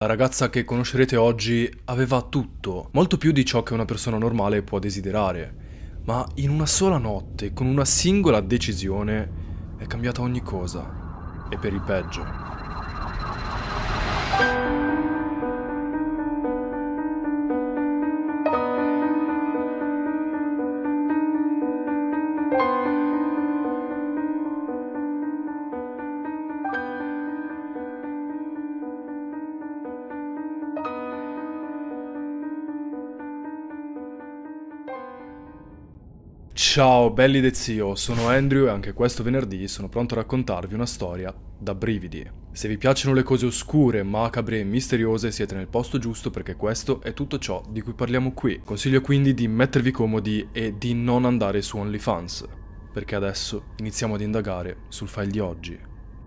La ragazza che conoscerete oggi aveva tutto, molto più di ciò che una persona normale può desiderare, ma in una sola notte, con una singola decisione, è cambiata ogni cosa, e per il peggio. Ciao belli del zio, sono Andrew e anche questo venerdì sono pronto a raccontarvi una storia da brividi. Se vi piacciono le cose oscure, macabre e misteriose siete nel posto giusto perché questo è tutto ciò di cui parliamo qui. Consiglio quindi di mettervi comodi e di non andare su OnlyFans, perché adesso iniziamo ad indagare sul file di oggi.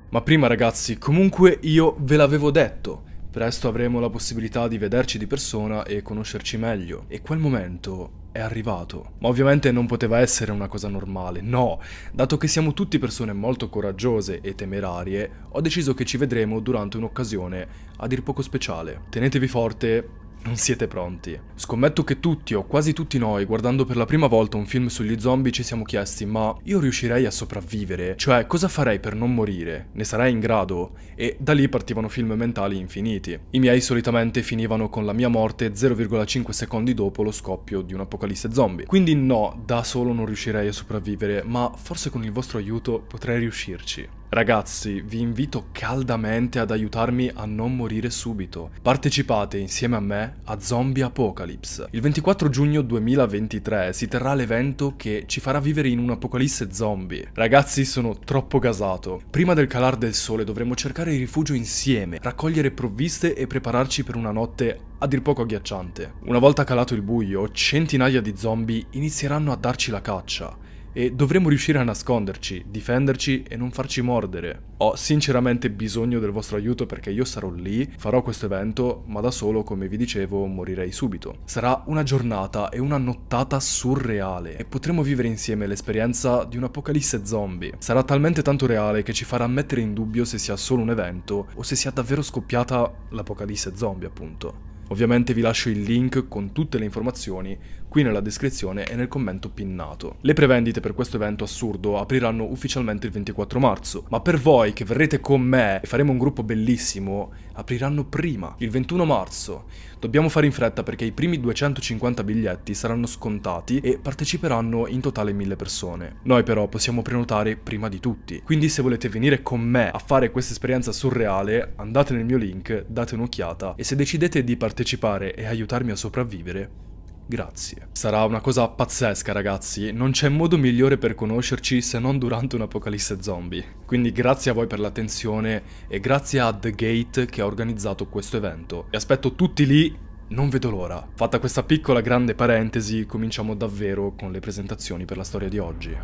Ma prima ragazzi, comunque io ve l'avevo detto, Presto avremo la possibilità di vederci di persona e conoscerci meglio. E quel momento è arrivato. Ma ovviamente non poteva essere una cosa normale, no. Dato che siamo tutti persone molto coraggiose e temerarie, ho deciso che ci vedremo durante un'occasione a dir poco speciale. Tenetevi forte, non siete pronti. Scommetto che tutti o quasi tutti noi, guardando per la prima volta un film sugli zombie, ci siamo chiesti ma io riuscirei a sopravvivere? Cioè cosa farei per non morire? Ne sarei in grado? E da lì partivano film mentali infiniti. I miei solitamente finivano con la mia morte 0,5 secondi dopo lo scoppio di un'apocalisse zombie. Quindi no, da solo non riuscirei a sopravvivere, ma forse con il vostro aiuto potrei riuscirci. Ragazzi, vi invito caldamente ad aiutarmi a non morire subito. Partecipate insieme a me a Zombie Apocalypse. Il 24 giugno 2023 si terrà l'evento che ci farà vivere in un apocalisse zombie. Ragazzi, sono troppo gasato. Prima del calar del sole dovremo cercare rifugio insieme, raccogliere provviste e prepararci per una notte a dir poco agghiacciante. Una volta calato il buio, centinaia di zombie inizieranno a darci la caccia e dovremo riuscire a nasconderci, difenderci e non farci mordere. Ho sinceramente bisogno del vostro aiuto perché io sarò lì, farò questo evento, ma da solo, come vi dicevo, morirei subito. Sarà una giornata e una nottata surreale e potremo vivere insieme l'esperienza di un'apocalisse zombie. Sarà talmente tanto reale che ci farà mettere in dubbio se sia solo un evento o se sia davvero scoppiata l'apocalisse zombie, appunto. Ovviamente vi lascio il link con tutte le informazioni qui nella descrizione e nel commento pinnato. Le prevendite per questo evento assurdo apriranno ufficialmente il 24 marzo, ma per voi che verrete con me e faremo un gruppo bellissimo, apriranno prima, il 21 marzo. Dobbiamo fare in fretta perché i primi 250 biglietti saranno scontati e parteciperanno in totale 1000 persone. Noi però possiamo prenotare prima di tutti, quindi se volete venire con me a fare questa esperienza surreale, andate nel mio link, date un'occhiata e se decidete di partecipare e aiutarmi a sopravvivere, grazie. Sarà una cosa pazzesca ragazzi, non c'è modo migliore per conoscerci se non durante un'apocalisse zombie. Quindi grazie a voi per l'attenzione e grazie a The Gate che ha organizzato questo evento. Vi aspetto tutti lì non vedo l'ora. Fatta questa piccola grande parentesi, cominciamo davvero con le presentazioni per la storia di oggi.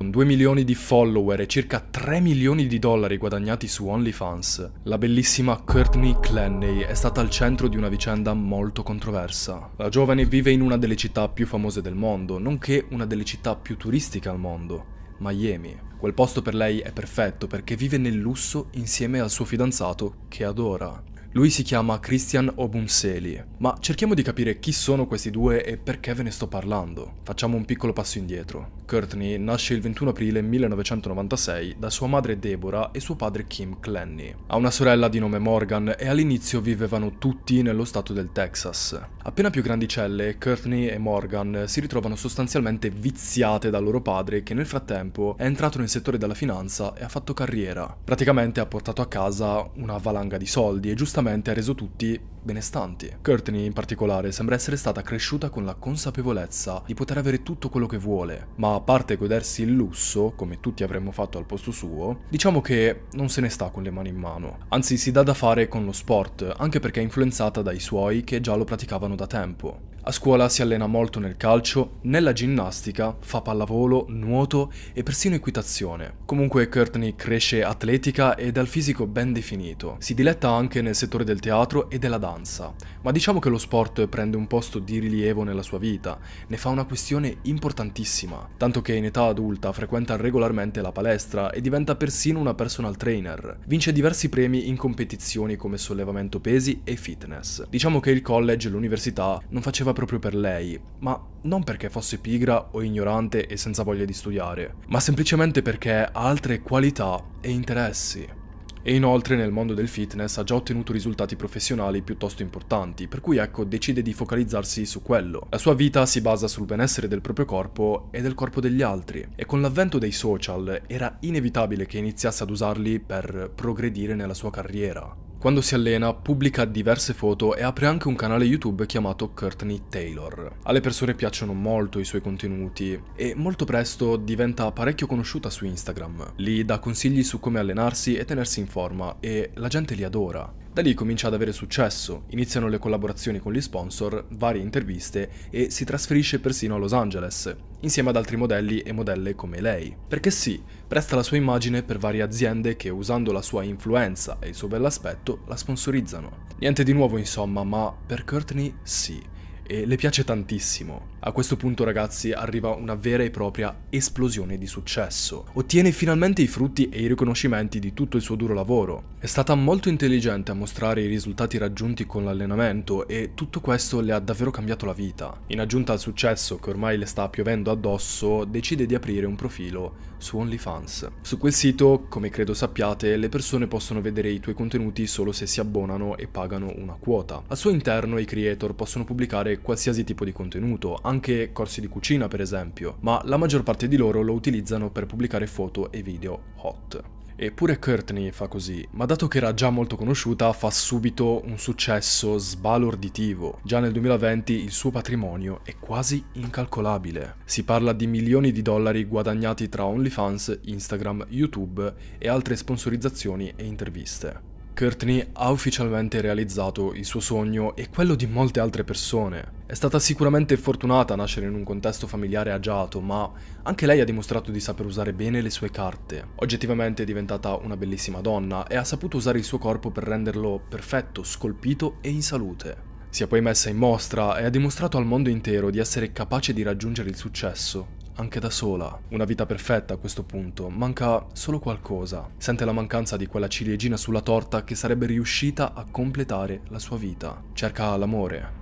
Con 2 milioni di follower e circa 3 milioni di dollari guadagnati su OnlyFans, la bellissima Courtney Clenney è stata al centro di una vicenda molto controversa. La giovane vive in una delle città più famose del mondo, nonché una delle città più turistiche al mondo, Miami. Quel posto per lei è perfetto perché vive nel lusso insieme al suo fidanzato che adora. Lui si chiama Christian Obunseli, ma cerchiamo di capire chi sono questi due e perché ve ne sto parlando. Facciamo un piccolo passo indietro. Courtney nasce il 21 aprile 1996 da sua madre Deborah e suo padre Kim Clanny. Ha una sorella di nome Morgan e all'inizio vivevano tutti nello stato del Texas. Appena più grandicelle, Courtney e Morgan si ritrovano sostanzialmente viziate dal loro padre che nel frattempo è entrato nel settore della finanza e ha fatto carriera. Praticamente ha portato a casa una valanga di soldi e giustamente giustamente ha reso tutti benestanti. Courtney in particolare sembra essere stata cresciuta con la consapevolezza di poter avere tutto quello che vuole, ma a parte godersi il lusso, come tutti avremmo fatto al posto suo, diciamo che non se ne sta con le mani in mano, anzi si dà da fare con lo sport, anche perché è influenzata dai suoi che già lo praticavano da tempo. A scuola si allena molto nel calcio, nella ginnastica, fa pallavolo, nuoto e persino equitazione. Comunque Courtney cresce atletica e dal fisico ben definito. Si diletta anche nel settore del teatro e della danza, ma diciamo che lo sport prende un posto di rilievo nella sua vita, ne fa una questione importantissima, tanto che in età adulta frequenta regolarmente la palestra e diventa persino una personal trainer. Vince diversi premi in competizioni come sollevamento pesi e fitness. Diciamo che il college e l'università non faceva piaceva proprio per lei, ma non perché fosse pigra o ignorante e senza voglia di studiare, ma semplicemente perché ha altre qualità e interessi. E inoltre nel mondo del fitness ha già ottenuto risultati professionali piuttosto importanti, per cui ecco decide di focalizzarsi su quello. La sua vita si basa sul benessere del proprio corpo e del corpo degli altri, e con l'avvento dei social era inevitabile che iniziasse ad usarli per progredire nella sua carriera. Quando si allena pubblica diverse foto e apre anche un canale YouTube chiamato Courtney Taylor. Alle persone piacciono molto i suoi contenuti e molto presto diventa parecchio conosciuta su Instagram. Lì dà consigli su come allenarsi e tenersi in forma e la gente li adora. Da lì comincia ad avere successo, iniziano le collaborazioni con gli sponsor, varie interviste e si trasferisce persino a Los Angeles, insieme ad altri modelli e modelle come lei. Perché sì, presta la sua immagine per varie aziende che usando la sua influenza e il suo bell'aspetto la sponsorizzano. Niente di nuovo insomma, ma per Courtney sì, e le piace tantissimo. A questo punto ragazzi arriva una vera e propria esplosione di successo. Ottiene finalmente i frutti e i riconoscimenti di tutto il suo duro lavoro. È stata molto intelligente a mostrare i risultati raggiunti con l'allenamento e tutto questo le ha davvero cambiato la vita. In aggiunta al successo che ormai le sta piovendo addosso, decide di aprire un profilo su OnlyFans. Su quel sito, come credo sappiate, le persone possono vedere i tuoi contenuti solo se si abbonano e pagano una quota. Al suo interno i creator possono pubblicare qualsiasi tipo di contenuto, anche corsi di cucina per esempio, ma la maggior parte di loro lo utilizzano per pubblicare foto e video hot. Eppure Courtney fa così, ma dato che era già molto conosciuta fa subito un successo sbalorditivo. Già nel 2020 il suo patrimonio è quasi incalcolabile. Si parla di milioni di dollari guadagnati tra OnlyFans, Instagram, YouTube e altre sponsorizzazioni e interviste. Courtney ha ufficialmente realizzato il suo sogno e quello di molte altre persone. È stata sicuramente fortunata a nascere in un contesto familiare agiato, ma anche lei ha dimostrato di saper usare bene le sue carte. Oggettivamente è diventata una bellissima donna e ha saputo usare il suo corpo per renderlo perfetto, scolpito e in salute. Si è poi messa in mostra e ha dimostrato al mondo intero di essere capace di raggiungere il successo anche da sola. Una vita perfetta a questo punto, manca solo qualcosa. Sente la mancanza di quella ciliegina sulla torta che sarebbe riuscita a completare la sua vita. Cerca l'amore,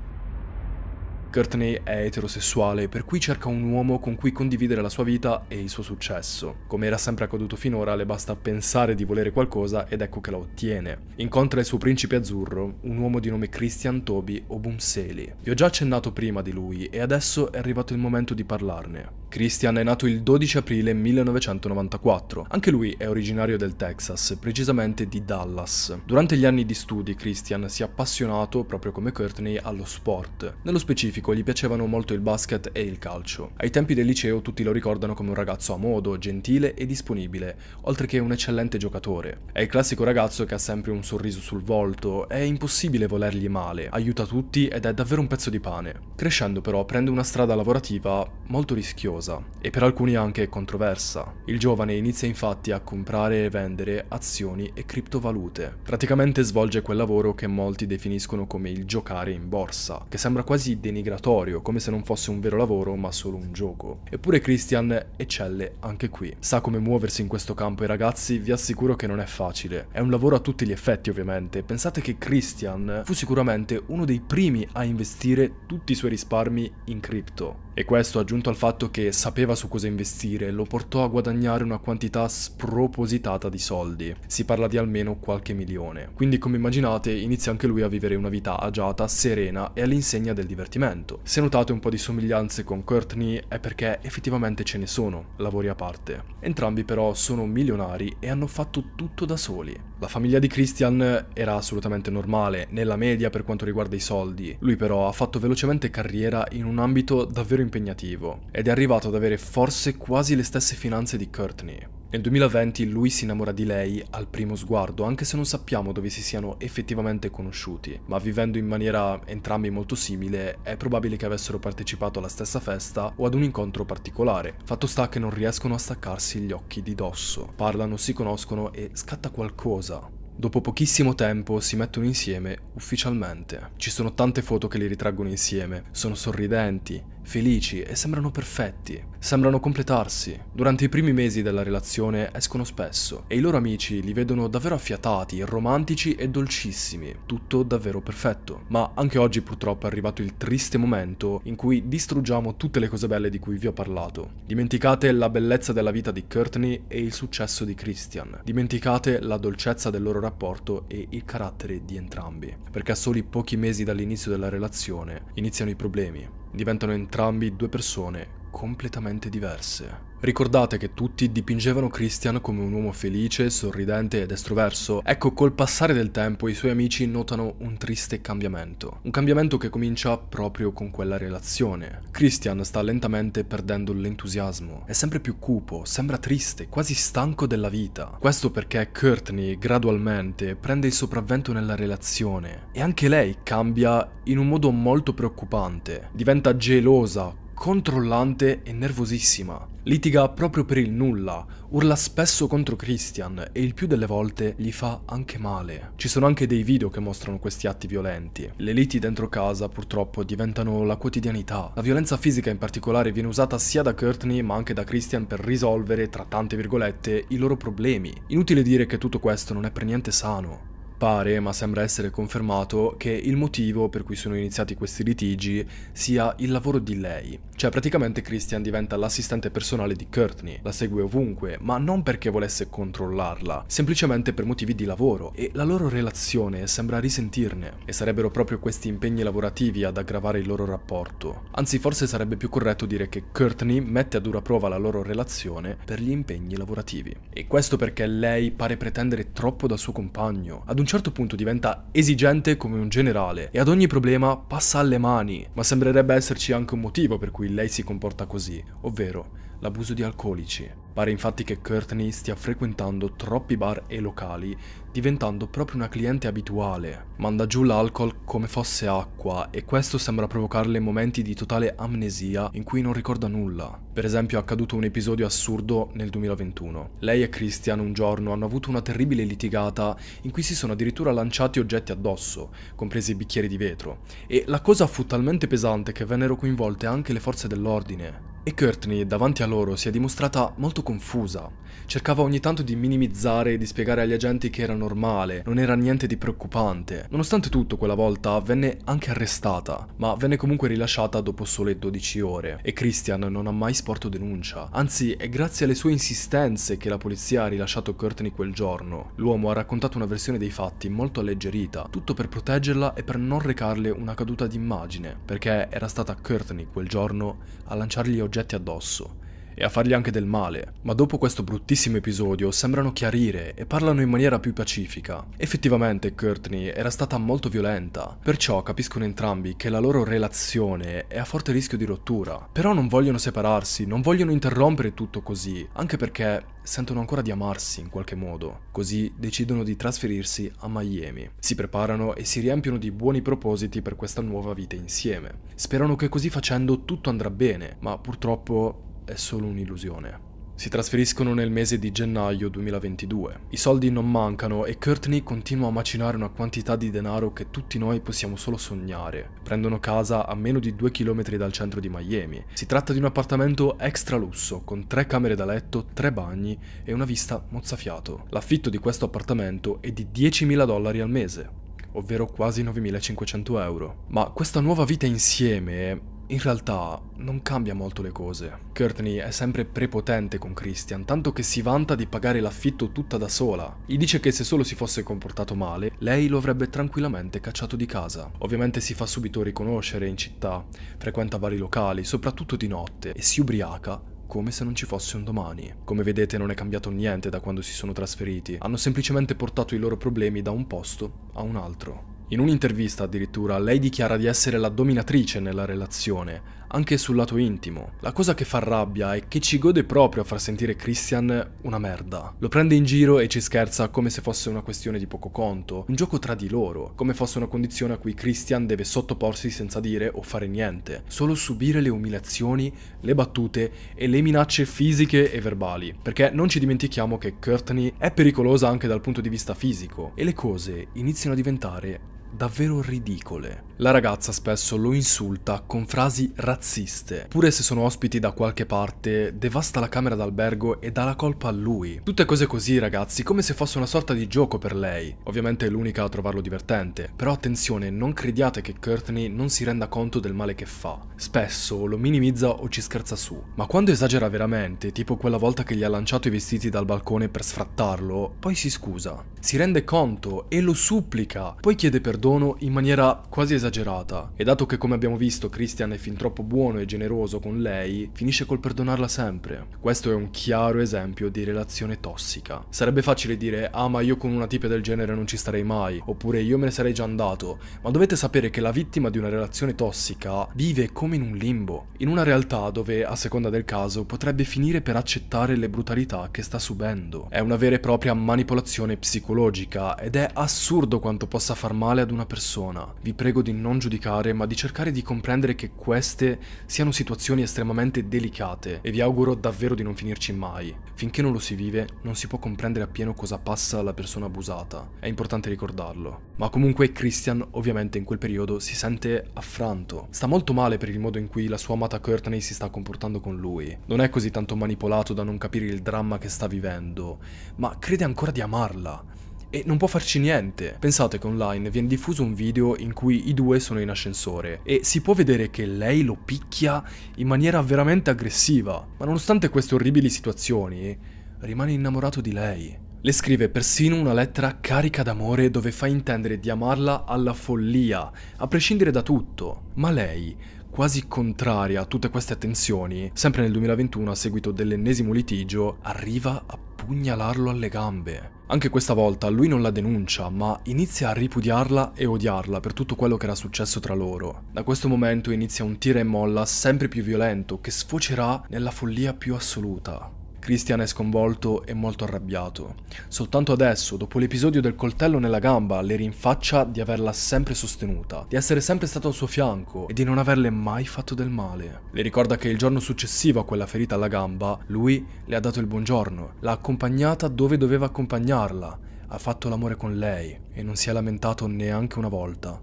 Courtney è eterosessuale, per cui cerca un uomo con cui condividere la sua vita e il suo successo. Come era sempre accaduto finora, le basta pensare di volere qualcosa ed ecco che la ottiene. Incontra il suo principe azzurro, un uomo di nome Christian Toby Obumseli. Vi ho già accennato prima di lui e adesso è arrivato il momento di parlarne. Christian è nato il 12 aprile 1994. Anche lui è originario del Texas, precisamente di Dallas. Durante gli anni di studi, Christian si è appassionato, proprio come Courtney, allo sport. Nello specifico specifico gli piacevano molto il basket e il calcio. Ai tempi del liceo tutti lo ricordano come un ragazzo a modo, gentile e disponibile, oltre che un eccellente giocatore. È il classico ragazzo che ha sempre un sorriso sul volto, è impossibile volergli male, aiuta tutti ed è davvero un pezzo di pane. Crescendo però prende una strada lavorativa molto rischiosa e per alcuni anche controversa. Il giovane inizia infatti a comprare e vendere azioni e criptovalute. Praticamente svolge quel lavoro che molti definiscono come il giocare in borsa, che sembra quasi denigrante migratorio, come se non fosse un vero lavoro ma solo un gioco. Eppure Christian eccelle anche qui. Sa come muoversi in questo campo e ragazzi vi assicuro che non è facile. È un lavoro a tutti gli effetti ovviamente. Pensate che Christian fu sicuramente uno dei primi a investire tutti i suoi risparmi in cripto. E questo, aggiunto al fatto che sapeva su cosa investire, lo portò a guadagnare una quantità spropositata di soldi. Si parla di almeno qualche milione. Quindi, come immaginate, inizia anche lui a vivere una vita agiata, serena e all'insegna del divertimento. Se notate un po' di somiglianze con Courtney è perché effettivamente ce ne sono, lavori a parte. Entrambi però sono milionari e hanno fatto tutto da soli. La famiglia di Christian era assolutamente normale, nella media per quanto riguarda i soldi. Lui però ha fatto velocemente carriera in un ambito davvero impegnativo ed è arrivato ad avere forse quasi le stesse finanze di Courtney. Nel 2020 lui si innamora di lei al primo sguardo, anche se non sappiamo dove si siano effettivamente conosciuti, ma vivendo in maniera entrambi molto simile è probabile che avessero partecipato alla stessa festa o ad un incontro particolare. Fatto sta che non riescono a staccarsi gli occhi di dosso, parlano, si conoscono e scatta qualcosa. Dopo pochissimo tempo si mettono insieme ufficialmente. Ci sono tante foto che li ritraggono insieme, sono sorridenti, felici e sembrano perfetti, sembrano completarsi. Durante i primi mesi della relazione escono spesso e i loro amici li vedono davvero affiatati, romantici e dolcissimi, tutto davvero perfetto. Ma anche oggi purtroppo è arrivato il triste momento in cui distruggiamo tutte le cose belle di cui vi ho parlato. Dimenticate la bellezza della vita di Courtney e il successo di Christian. Dimenticate la dolcezza del loro rapporto e il carattere di entrambi, perché a soli pochi mesi dall'inizio della relazione iniziano i problemi diventano entrambi due persone completamente diverse. Ricordate che tutti dipingevano Christian come un uomo felice, sorridente ed estroverso. Ecco, col passare del tempo i suoi amici notano un triste cambiamento. Un cambiamento che comincia proprio con quella relazione. Christian sta lentamente perdendo l'entusiasmo. È sempre più cupo, sembra triste, quasi stanco della vita. Questo perché Courtney gradualmente prende il sopravvento nella relazione e anche lei cambia in un modo molto preoccupante. Diventa gelosa, controllante e nervosissima. Litiga proprio per il nulla, urla spesso contro Christian e il più delle volte gli fa anche male. Ci sono anche dei video che mostrano questi atti violenti. Le liti dentro casa purtroppo diventano la quotidianità. La violenza fisica in particolare viene usata sia da Courtney ma anche da Christian per risolvere, tra tante virgolette, i loro problemi. Inutile dire che tutto questo non è per niente sano. Pare, ma sembra essere confermato, che il motivo per cui sono iniziati questi litigi sia il lavoro di lei. Cioè praticamente Christian diventa l'assistente personale di Courtney, la segue ovunque, ma non perché volesse controllarla, semplicemente per motivi di lavoro e la loro relazione sembra risentirne e sarebbero proprio questi impegni lavorativi ad aggravare il loro rapporto. Anzi forse sarebbe più corretto dire che Courtney mette a dura prova la loro relazione per gli impegni lavorativi. E questo perché lei pare pretendere troppo dal suo compagno, ad un certo punto diventa esigente come un generale e ad ogni problema passa alle mani, ma sembrerebbe esserci anche un motivo per cui lei si comporta così, ovvero l'abuso di alcolici. Pare infatti che Courtney stia frequentando troppi bar e locali, diventando proprio una cliente abituale. Manda giù l'alcol come fosse acqua e questo sembra provocarle momenti di totale amnesia in cui non ricorda nulla. Per esempio è accaduto un episodio assurdo nel 2021. Lei e Christian un giorno hanno avuto una terribile litigata in cui si sono addirittura lanciati oggetti addosso, compresi bicchieri di vetro, e la cosa fu talmente pesante che vennero coinvolte anche le forze dell'ordine. E Courtney, davanti a loro, si è dimostrata molto confusa. Cercava ogni tanto di minimizzare e di spiegare agli agenti che era normale, non era niente di preoccupante. Nonostante tutto, quella volta venne anche arrestata, ma venne comunque rilasciata dopo sole 12 ore. E Christian non ha mai sporto denuncia. Anzi, è grazie alle sue insistenze che la polizia ha rilasciato Courtney quel giorno. L'uomo ha raccontato una versione dei fatti molto alleggerita, tutto per proteggerla e per non recarle una caduta d'immagine, perché era stata Courtney quel giorno a lanciargli oggetti oggetti addosso e a fargli anche del male, ma dopo questo bruttissimo episodio sembrano chiarire e parlano in maniera più pacifica. Effettivamente Courtney era stata molto violenta, perciò capiscono entrambi che la loro relazione è a forte rischio di rottura, però non vogliono separarsi, non vogliono interrompere tutto così, anche perché sentono ancora di amarsi in qualche modo, così decidono di trasferirsi a Miami. Si preparano e si riempiono di buoni propositi per questa nuova vita insieme. Sperano che così facendo tutto andrà bene, ma purtroppo è solo un'illusione. Si trasferiscono nel mese di gennaio 2022. I soldi non mancano e Courtney continua a macinare una quantità di denaro che tutti noi possiamo solo sognare. Prendono casa a meno di 2 km dal centro di Miami. Si tratta di un appartamento extra lusso, con tre camere da letto, tre bagni e una vista mozzafiato. L'affitto di questo appartamento è di 10.000 dollari al mese ovvero quasi 9.500 euro. Ma questa nuova vita insieme in realtà non cambia molto le cose. Courtney è sempre prepotente con Christian, tanto che si vanta di pagare l'affitto tutta da sola. Gli dice che se solo si fosse comportato male, lei lo avrebbe tranquillamente cacciato di casa. Ovviamente si fa subito riconoscere in città, frequenta vari locali, soprattutto di notte, e si ubriaca come se non ci fosse un domani. Come vedete non è cambiato niente da quando si sono trasferiti, hanno semplicemente portato i loro problemi da un posto a un altro. In un'intervista addirittura lei dichiara di essere la dominatrice nella relazione, anche sul lato intimo. La cosa che fa rabbia è che ci gode proprio a far sentire Christian una merda. Lo prende in giro e ci scherza come se fosse una questione di poco conto, un gioco tra di loro, come fosse una condizione a cui Christian deve sottoporsi senza dire o fare niente, solo subire le umiliazioni, le battute e le minacce fisiche e verbali. Perché non ci dimentichiamo che Courtney è pericolosa anche dal punto di vista fisico e le cose iniziano a diventare davvero ridicole. La ragazza spesso lo insulta con frasi razziste. Pure se sono ospiti da qualche parte, devasta la camera d'albergo e dà la colpa a lui. Tutte cose così, ragazzi, come se fosse una sorta di gioco per lei. Ovviamente è l'unica a trovarlo divertente, però attenzione, non crediate che Courtney non si renda conto del male che fa. Spesso lo minimizza o ci scherza su, ma quando esagera veramente, tipo quella volta che gli ha lanciato i vestiti dal balcone per sfrattarlo, poi si scusa. Si rende conto e lo supplica, poi chiede perdono perdono in maniera quasi esagerata e dato che come abbiamo visto Christian è fin troppo buono e generoso con lei, finisce col perdonarla sempre. Questo è un chiaro esempio di relazione tossica. Sarebbe facile dire ah ma io con una tipa del genere non ci starei mai, oppure io me ne sarei già andato, ma dovete sapere che la vittima di una relazione tossica vive come in un limbo, in una realtà dove a seconda del caso potrebbe finire per accettare le brutalità che sta subendo. È una vera e propria manipolazione psicologica ed è assurdo quanto possa far male ad ad una persona. Vi prego di non giudicare, ma di cercare di comprendere che queste siano situazioni estremamente delicate e vi auguro davvero di non finirci mai. Finché non lo si vive, non si può comprendere appieno cosa passa alla persona abusata. È importante ricordarlo. Ma comunque Christian ovviamente in quel periodo si sente affranto. Sta molto male per il modo in cui la sua amata Courtney si sta comportando con lui. Non è così tanto manipolato da non capire il dramma che sta vivendo, ma crede ancora di amarla e non può farci niente. Pensate che online viene diffuso un video in cui i due sono in ascensore e si può vedere che lei lo picchia in maniera veramente aggressiva, ma nonostante queste orribili situazioni, rimane innamorato di lei. Le scrive persino una lettera carica d'amore dove fa intendere di amarla alla follia, a prescindere da tutto, ma lei quasi contraria a tutte queste attenzioni, sempre nel 2021 a seguito dell'ennesimo litigio, arriva a pugnalarlo alle gambe. Anche questa volta lui non la denuncia, ma inizia a ripudiarla e odiarla per tutto quello che era successo tra loro. Da questo momento inizia un tira e molla sempre più violento che sfocerà nella follia più assoluta. Christian è sconvolto e molto arrabbiato. Soltanto adesso, dopo l'episodio del coltello nella gamba, le rinfaccia di averla sempre sostenuta, di essere sempre stato al suo fianco e di non averle mai fatto del male. Le ricorda che il giorno successivo a quella ferita alla gamba, lui le ha dato il buongiorno, l'ha accompagnata dove doveva accompagnarla, ha fatto l'amore con lei e non si è lamentato neanche una volta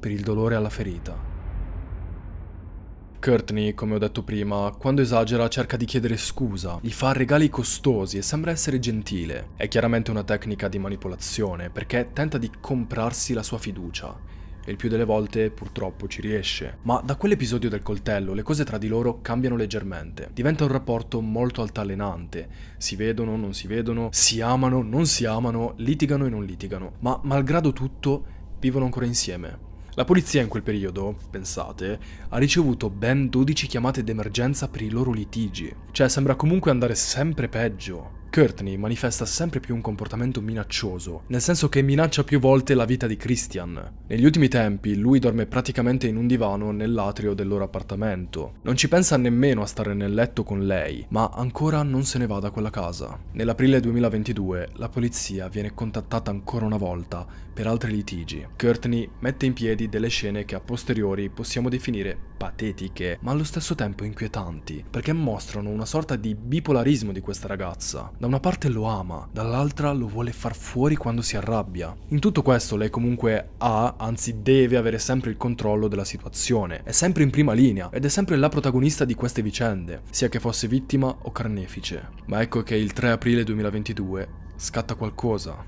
per il dolore alla ferita. Courtney, come ho detto prima, quando esagera cerca di chiedere scusa, gli fa regali costosi e sembra essere gentile. È chiaramente una tecnica di manipolazione, perché tenta di comprarsi la sua fiducia e il più delle volte purtroppo ci riesce. Ma da quell'episodio del coltello le cose tra di loro cambiano leggermente. Diventa un rapporto molto altalenante. Si vedono, non si vedono, si amano, non si amano, litigano e non litigano. Ma malgrado tutto vivono ancora insieme. La polizia in quel periodo, pensate, ha ricevuto ben 12 chiamate d'emergenza per i loro litigi. Cioè sembra comunque andare sempre peggio. Courtney manifesta sempre più un comportamento minaccioso, nel senso che minaccia più volte la vita di Christian. Negli ultimi tempi lui dorme praticamente in un divano nell'atrio del loro appartamento. Non ci pensa nemmeno a stare nel letto con lei, ma ancora non se ne va da quella casa. Nell'aprile 2022 la polizia viene contattata ancora una volta per altri litigi. Courtney mette in piedi delle scene che a posteriori possiamo definire patetiche, ma allo stesso tempo inquietanti, perché mostrano una sorta di bipolarismo di questa ragazza. Da una parte lo ama, dall'altra lo vuole far fuori quando si arrabbia. In tutto questo lei comunque ha, anzi deve avere sempre il controllo della situazione, è sempre in prima linea ed è sempre la protagonista di queste vicende, sia che fosse vittima o carnefice. Ma ecco che il 3 aprile 2022 scatta qualcosa,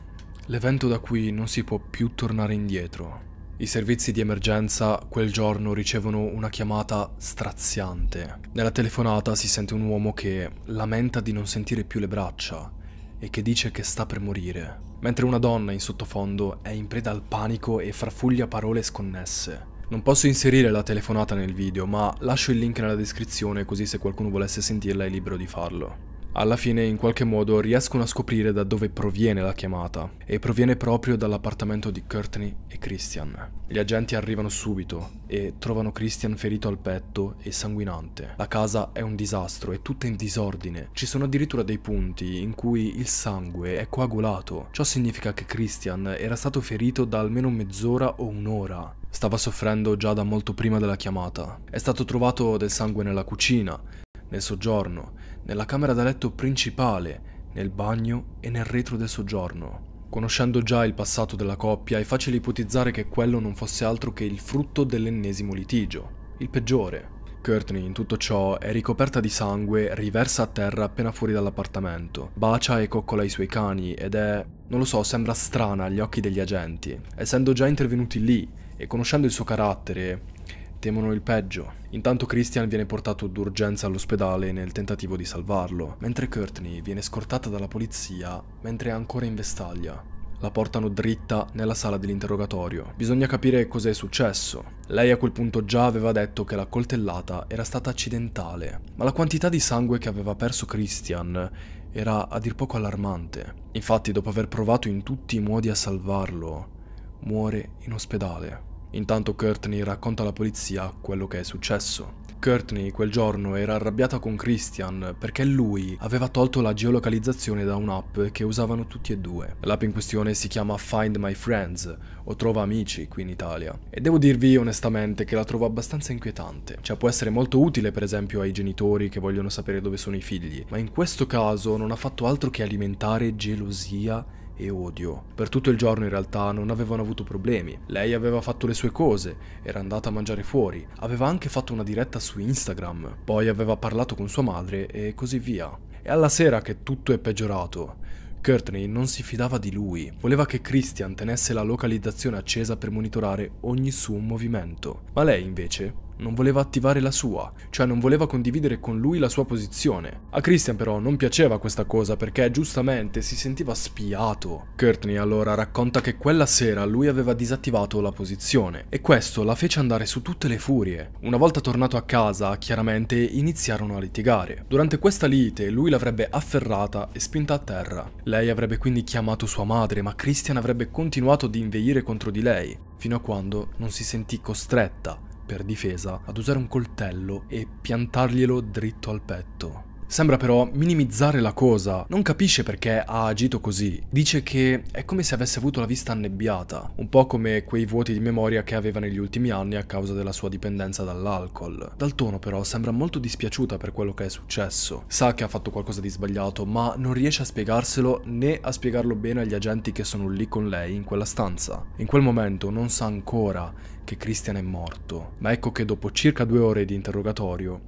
l'evento da cui non si può più tornare indietro. I servizi di emergenza quel giorno ricevono una chiamata straziante. Nella telefonata si sente un uomo che lamenta di non sentire più le braccia e che dice che sta per morire, mentre una donna in sottofondo è in preda al panico e frafuglia parole sconnesse. Non posso inserire la telefonata nel video, ma lascio il link nella descrizione così se qualcuno volesse sentirla è libero di farlo alla fine in qualche modo riescono a scoprire da dove proviene la chiamata e proviene proprio dall'appartamento di Courtney e Christian. Gli agenti arrivano subito e trovano Christian ferito al petto e sanguinante. La casa è un disastro, è tutta in disordine. Ci sono addirittura dei punti in cui il sangue è coagulato. Ciò significa che Christian era stato ferito da almeno mezz'ora o un'ora. Stava soffrendo già da molto prima della chiamata. È stato trovato del sangue nella cucina, nel soggiorno, nella camera da letto principale, nel bagno e nel retro del soggiorno. Conoscendo già il passato della coppia, è facile ipotizzare che quello non fosse altro che il frutto dell'ennesimo litigio, il peggiore. Courtney, in tutto ciò, è ricoperta di sangue, riversa a terra appena fuori dall'appartamento, bacia e coccola i suoi cani ed è, non lo so, sembra strana agli occhi degli agenti, essendo già intervenuti lì e conoscendo il suo carattere temono il peggio. Intanto Christian viene portato d'urgenza all'ospedale nel tentativo di salvarlo, mentre Courtney viene scortata dalla polizia mentre è ancora in vestaglia. La portano dritta nella sala dell'interrogatorio. Bisogna capire cosa è successo. Lei a quel punto già aveva detto che la coltellata era stata accidentale, ma la quantità di sangue che aveva perso Christian era a dir poco allarmante. Infatti, dopo aver provato in tutti i modi a salvarlo, muore in ospedale. Intanto Courtney racconta alla polizia quello che è successo. Courtney quel giorno era arrabbiata con Christian perché lui aveva tolto la geolocalizzazione da un'app che usavano tutti e due. L'app in questione si chiama Find My Friends o Trova Amici qui in Italia e devo dirvi onestamente che la trovo abbastanza inquietante. Cioè può essere molto utile per esempio ai genitori che vogliono sapere dove sono i figli, ma in questo caso non ha fatto altro che alimentare gelosia e e odio. Per tutto il giorno in realtà non avevano avuto problemi. Lei aveva fatto le sue cose, era andata a mangiare fuori, aveva anche fatto una diretta su Instagram, poi aveva parlato con sua madre e così via. È alla sera che tutto è peggiorato. Courtney non si fidava di lui, voleva che Christian tenesse la localizzazione accesa per monitorare ogni suo movimento, ma lei invece non voleva attivare la sua, cioè non voleva condividere con lui la sua posizione. A Christian però non piaceva questa cosa perché giustamente si sentiva spiato. Courtney allora racconta che quella sera lui aveva disattivato la posizione e questo la fece andare su tutte le furie. Una volta tornato a casa, chiaramente iniziarono a litigare. Durante questa lite lui l'avrebbe afferrata e spinta a terra. Lei avrebbe quindi chiamato sua madre, ma Christian avrebbe continuato ad inveire contro di lei, fino a quando non si sentì costretta per difesa, ad usare un coltello e piantarglielo dritto al petto. Sembra però minimizzare la cosa, non capisce perché ha agito così. Dice che è come se avesse avuto la vista annebbiata, un po' come quei vuoti di memoria che aveva negli ultimi anni a causa della sua dipendenza dall'alcol. Dal tono però sembra molto dispiaciuta per quello che è successo. Sa che ha fatto qualcosa di sbagliato, ma non riesce a spiegarselo né a spiegarlo bene agli agenti che sono lì con lei in quella stanza. In quel momento non sa ancora che Christian è morto, ma ecco che dopo circa due ore di interrogatorio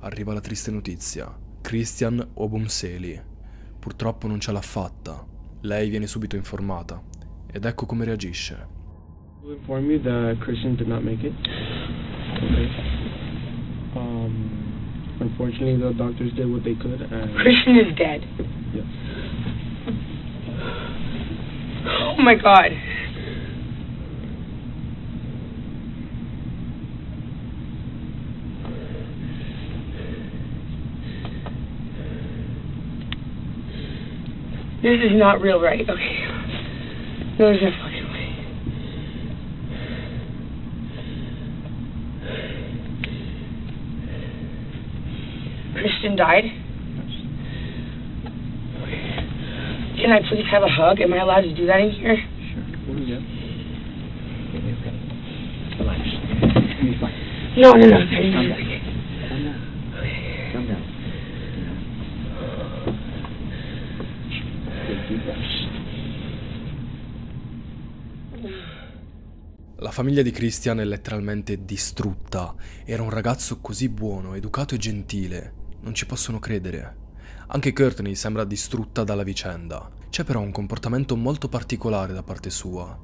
arriva la triste notizia. Christian Obumseli purtroppo non ce l'ha fatta. Lei viene subito informata ed ecco come reagisce. Inform you that Christian did not make it. Okay. Um, unfortunately, the doctors did what they could. And... Christian is dead. Yeah. Oh my God. This is not real, right? Okay. No, there's no fucking way. Kristen died? Can I please have a hug? Am I allowed to do that in here? Sure. Okay. No, no, no. famiglia di Christian è letteralmente distrutta. Era un ragazzo così buono, educato e gentile. Non ci possono credere. Anche Courtney sembra distrutta dalla vicenda. C'è però un comportamento molto particolare da parte sua.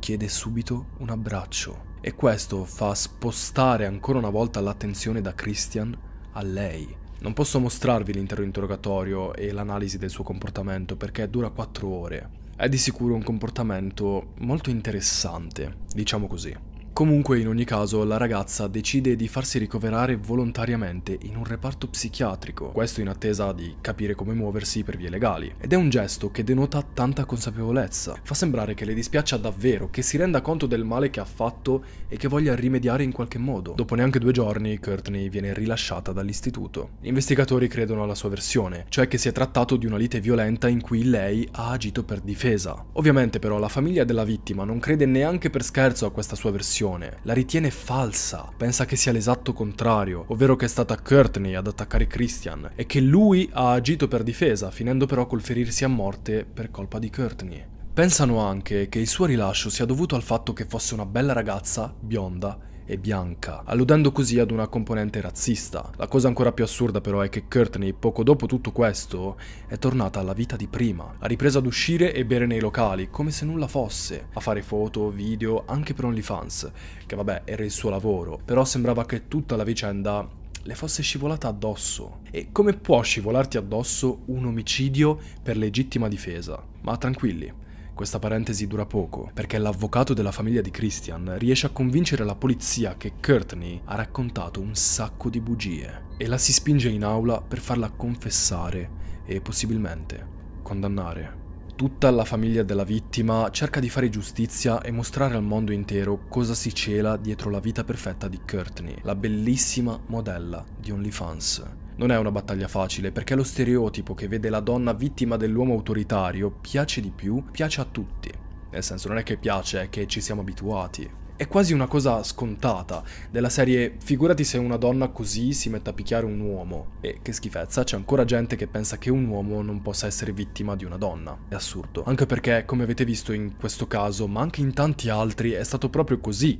Chiede subito un abbraccio. E questo fa spostare ancora una volta l'attenzione da Christian a lei. Non posso mostrarvi l'intero interrogatorio e l'analisi del suo comportamento perché dura 4 ore. È di sicuro un comportamento molto interessante, diciamo così. Comunque, in ogni caso, la ragazza decide di farsi ricoverare volontariamente in un reparto psichiatrico, questo in attesa di capire come muoversi per vie legali. Ed è un gesto che denota tanta consapevolezza, fa sembrare che le dispiaccia davvero, che si renda conto del male che ha fatto e che voglia rimediare in qualche modo. Dopo neanche due giorni, Courtney viene rilasciata dall'istituto. Gli investigatori credono alla sua versione, cioè che si è trattato di una lite violenta in cui lei ha agito per difesa. Ovviamente però la famiglia della vittima non crede neanche per scherzo a questa sua versione versione, la ritiene falsa, pensa che sia l'esatto contrario, ovvero che è stata Courtney ad attaccare Christian e che lui ha agito per difesa, finendo però col ferirsi a morte per colpa di Courtney. Pensano anche che il suo rilascio sia dovuto al fatto che fosse una bella ragazza, bionda, e bianca, alludendo così ad una componente razzista. La cosa ancora più assurda però è che Courtney, poco dopo tutto questo, è tornata alla vita di prima. Ha ripreso ad uscire e bere nei locali, come se nulla fosse, a fare foto, video, anche per OnlyFans, che vabbè era il suo lavoro, però sembrava che tutta la vicenda le fosse scivolata addosso. E come può scivolarti addosso un omicidio per legittima difesa? Ma tranquilli, questa parentesi dura poco, perché l'avvocato della famiglia di Christian riesce a convincere la polizia che Courtney ha raccontato un sacco di bugie e la si spinge in aula per farla confessare e possibilmente condannare. Tutta la famiglia della vittima cerca di fare giustizia e mostrare al mondo intero cosa si cela dietro la vita perfetta di Courtney, la bellissima modella di OnlyFans. Non è una battaglia facile perché lo stereotipo che vede la donna vittima dell'uomo autoritario piace di più, piace a tutti. Nel senso non è che piace, è che ci siamo abituati. È quasi una cosa scontata, della serie figurati se una donna così si mette a picchiare un uomo. E che schifezza, c'è ancora gente che pensa che un uomo non possa essere vittima di una donna. È assurdo. Anche perché, come avete visto in questo caso, ma anche in tanti altri, è stato proprio così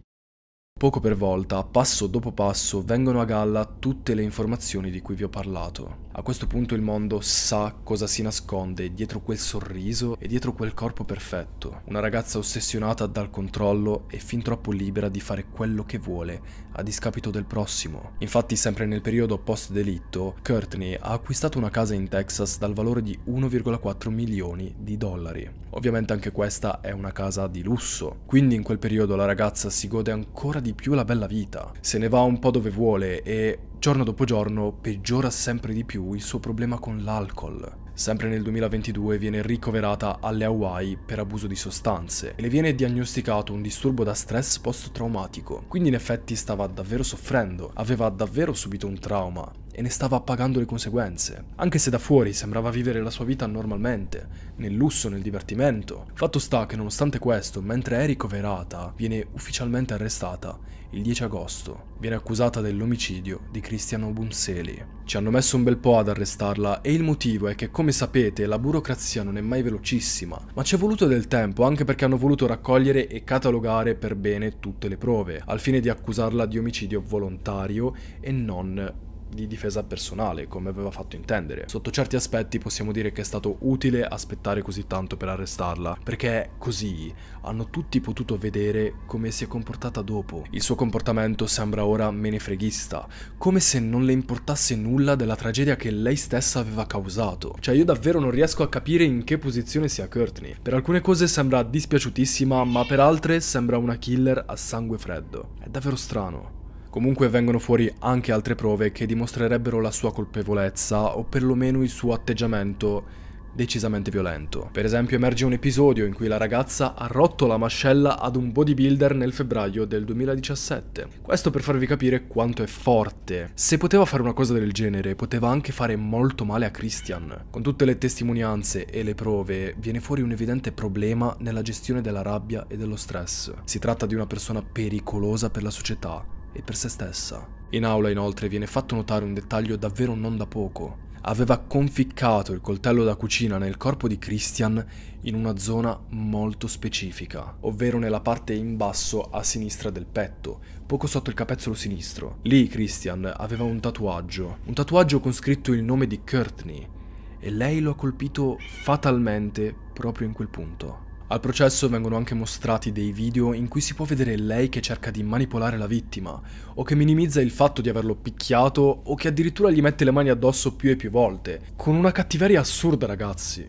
Poco per volta, passo dopo passo, vengono a galla tutte le informazioni di cui vi ho parlato. A questo punto il mondo sa cosa si nasconde dietro quel sorriso e dietro quel corpo perfetto. Una ragazza ossessionata dal controllo e fin troppo libera di fare quello che vuole, a discapito del prossimo. Infatti, sempre nel periodo post-delitto, Courtney ha acquistato una casa in Texas dal valore di 1,4 milioni di dollari. Ovviamente anche questa è una casa di lusso, quindi in quel periodo la ragazza si gode ancora di più la bella vita. Se ne va un po' dove vuole e giorno dopo giorno peggiora sempre di più il suo problema con l'alcol. Sempre nel 2022 viene ricoverata alle Hawaii per abuso di sostanze e le viene diagnosticato un disturbo da stress post-traumatico, quindi in effetti stava davvero soffrendo, aveva davvero subito un trauma e ne stava pagando le conseguenze. Anche se da fuori sembrava vivere la sua vita normalmente, nel lusso, nel divertimento. Fatto sta che nonostante questo, mentre è ricoverata, viene ufficialmente arrestata il 10 agosto. Viene accusata dell'omicidio di Cristiano Bunseli. Ci hanno messo un bel po' ad arrestarla e il motivo è che, come sapete, la burocrazia non è mai velocissima, ma ci è voluto del tempo anche perché hanno voluto raccogliere e catalogare per bene tutte le prove, al fine di accusarla di omicidio volontario e non di difesa personale, come aveva fatto intendere. Sotto certi aspetti possiamo dire che è stato utile aspettare così tanto per arrestarla, perché così hanno tutti potuto vedere come si è comportata dopo. Il suo comportamento sembra ora menefreghista, come se non le importasse nulla della tragedia che lei stessa aveva causato. Cioè io davvero non riesco a capire in che posizione sia Courtney. Per alcune cose sembra dispiaciutissima, ma per altre sembra una killer a sangue freddo. È davvero strano. Comunque vengono fuori anche altre prove che dimostrerebbero la sua colpevolezza o perlomeno il suo atteggiamento decisamente violento. Per esempio emerge un episodio in cui la ragazza ha rotto la mascella ad un bodybuilder nel febbraio del 2017. Questo per farvi capire quanto è forte. Se poteva fare una cosa del genere, poteva anche fare molto male a Christian. Con tutte le testimonianze e le prove, viene fuori un evidente problema nella gestione della rabbia e dello stress. Si tratta di una persona pericolosa per la società e per se stessa. In aula inoltre viene fatto notare un dettaglio davvero non da poco. Aveva conficcato il coltello da cucina nel corpo di Christian in una zona molto specifica, ovvero nella parte in basso a sinistra del petto, poco sotto il capezzolo sinistro. Lì Christian aveva un tatuaggio, un tatuaggio con scritto il nome di Courtney, e lei lo ha colpito fatalmente proprio in quel punto. Al processo vengono anche mostrati dei video in cui si può vedere lei che cerca di manipolare la vittima, o che minimizza il fatto di averlo picchiato, o che addirittura gli mette le mani addosso più e più volte, con una cattiveria assurda ragazzi.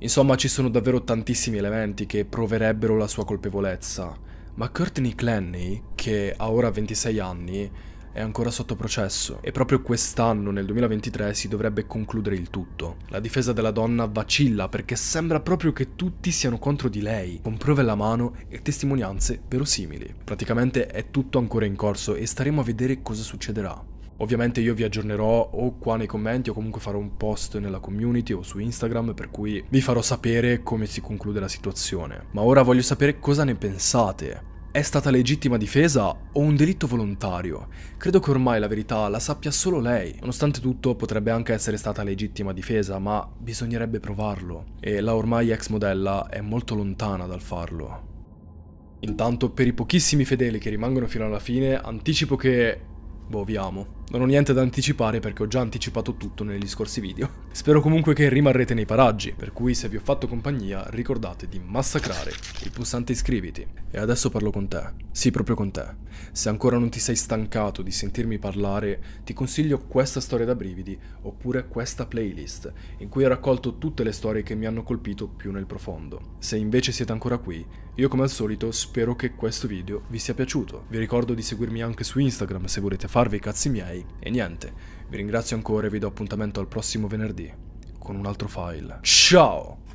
Insomma ci sono davvero tantissimi elementi che proverebbero la sua colpevolezza, ma Courtney Clanny, che ha ora 26 anni, è ancora sotto processo e proprio quest'anno, nel 2023, si dovrebbe concludere il tutto. La difesa della donna vacilla perché sembra proprio che tutti siano contro di lei, con prove alla mano e testimonianze verosimili. Praticamente è tutto ancora in corso e staremo a vedere cosa succederà. Ovviamente io vi aggiornerò o qua nei commenti o comunque farò un post nella community o su Instagram per cui vi farò sapere come si conclude la situazione. Ma ora voglio sapere cosa ne pensate. È stata legittima difesa o un delitto volontario? Credo che ormai la verità la sappia solo lei. Nonostante tutto potrebbe anche essere stata legittima difesa, ma bisognerebbe provarlo. E la ormai ex modella è molto lontana dal farlo. Intanto per i pochissimi fedeli che rimangono fino alla fine, anticipo che... Boh, vi amo. Non ho niente da anticipare perché ho già anticipato tutto negli scorsi video. Spero comunque che rimarrete nei paraggi, per cui se vi ho fatto compagnia ricordate di massacrare il pulsante iscriviti. E adesso parlo con te. Sì, proprio con te. Se ancora non ti sei stancato di sentirmi parlare, ti consiglio questa storia da brividi oppure questa playlist, in cui ho raccolto tutte le storie che mi hanno colpito più nel profondo. Se invece siete ancora qui, io come al solito spero che questo video vi sia piaciuto. Vi ricordo di seguirmi anche su Instagram se volete farvi i cazzi miei mai. E niente, vi ringrazio ancora e vi do appuntamento al prossimo venerdì con un altro file. Ciao!